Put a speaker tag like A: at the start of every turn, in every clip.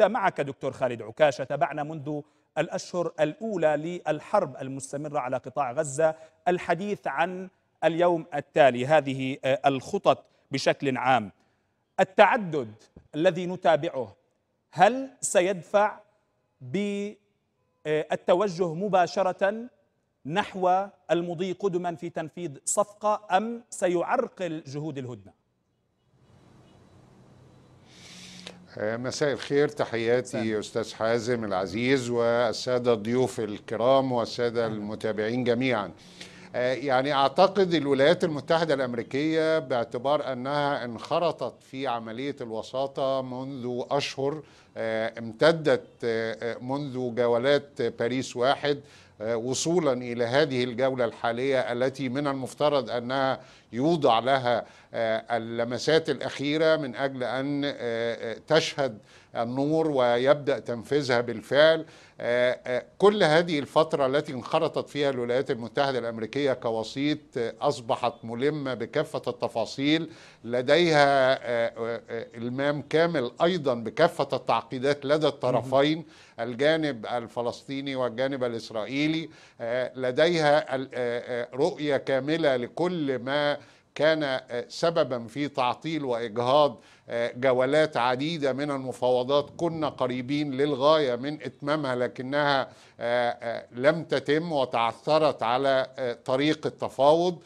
A: ده معك دكتور خالد عكاشة تابعنا منذ الأشهر الأولى للحرب المستمرة على قطاع غزة الحديث عن اليوم التالي هذه آه، الخطط بشكل عام التعدد الذي نتابعه هل سيدفع بالتوجه آه، مباشرة نحو المضي قدما في تنفيذ صفقة أم سيعرقل جهود الهدنة؟
B: مساء الخير تحياتي استاذ حازم العزيز والساده الضيوف الكرام والساده المتابعين جميعا آه، يعني اعتقد الولايات المتحده الامريكيه باعتبار انها انخرطت في عمليه الوساطه منذ اشهر آه، امتدت آه، منذ جولات باريس واحد آه، وصولا الى هذه الجوله الحاليه التي من المفترض انها يوضع لها آه، اللمسات الاخيره من اجل ان آه، تشهد النور ويبدأ تنفيذها بالفعل آه، آه، كل هذه الفترة التي انخرطت فيها الولايات المتحدة الأمريكية كوسيط آه، أصبحت ملمة بكافة التفاصيل لديها إلمام كامل أيضا بكافة التعقيدات لدى الطرفين الجانب الفلسطيني والجانب الإسرائيلي لديها رؤية كاملة لكل ما كان آه، سببا في تعطيل واجهاض آه، جولات عديده من المفاوضات كنا قريبين للغايه من اتمامها لكنها آه، لم تتم وتعثرت على طريق التفاوض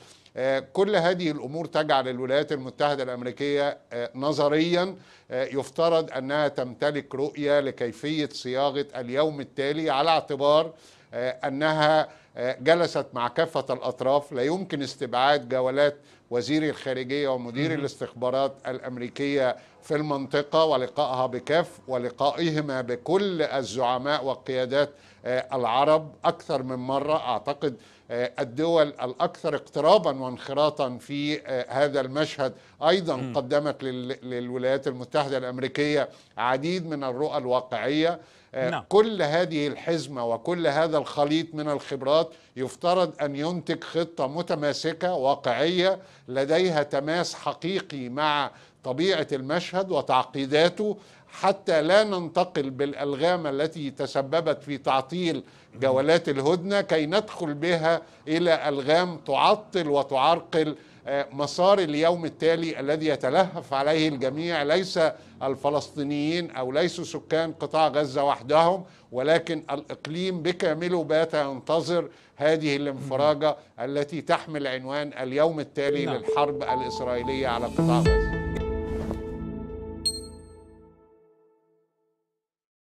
B: كل هذه الامور تجعل الولايات المتحده الامريكيه نظريا يفترض انها تمتلك رؤيه لكيفيه صياغه اليوم التالي على اعتبار انها آه، جلست مع كافة الأطراف لا يمكن استبعاد جولات وزير الخارجية ومدير الاستخبارات الأمريكية في المنطقة ولقائها بكاف ولقائهما بكل الزعماء والقيادات آه، العرب أكثر من مرة أعتقد آه، الدول الأكثر اقترابا وانخراطا في هذا المشهد أيضا قدمت للولايات المتحدة الأمريكية عديد من الرؤى الواقعية نعم. كل هذه الحزمة وكل هذا الخليط من الخبرات الاتصالات يفترض ان ينتج خطه متماسكه واقعيه لديها تماس حقيقي مع طبيعه المشهد وتعقيداته حتى لا ننتقل بالالغام التي تسببت في تعطيل جولات الهدنه كي ندخل بها الى الغام تعطل وتعرقل آه، مسار اليوم التالي الذي يتلهف عليه الجميع ليس الفلسطينيين او ليس سكان قطاع غزه وحدهم ولكن الاقليم بكامله بات ينتظر هذه الانفراجه التي تحمل عنوان اليوم التالي نعم. للحرب الاسرائيليه
A: على قطاع غزه